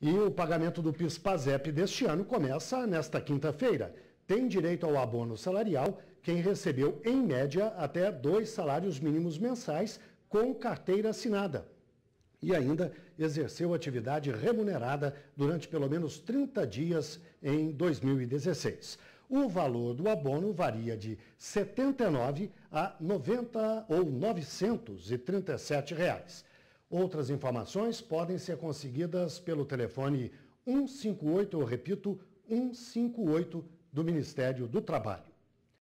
E o pagamento do PIS-PASEP deste ano começa nesta quinta-feira. Tem direito ao abono salarial quem recebeu, em média, até dois salários mínimos mensais com carteira assinada e ainda exerceu atividade remunerada durante pelo menos 30 dias em 2016. O valor do abono varia de 79 a 90 ou 937 reais. Outras informações podem ser conseguidas pelo telefone 158, eu repito, 158 do Ministério do Trabalho.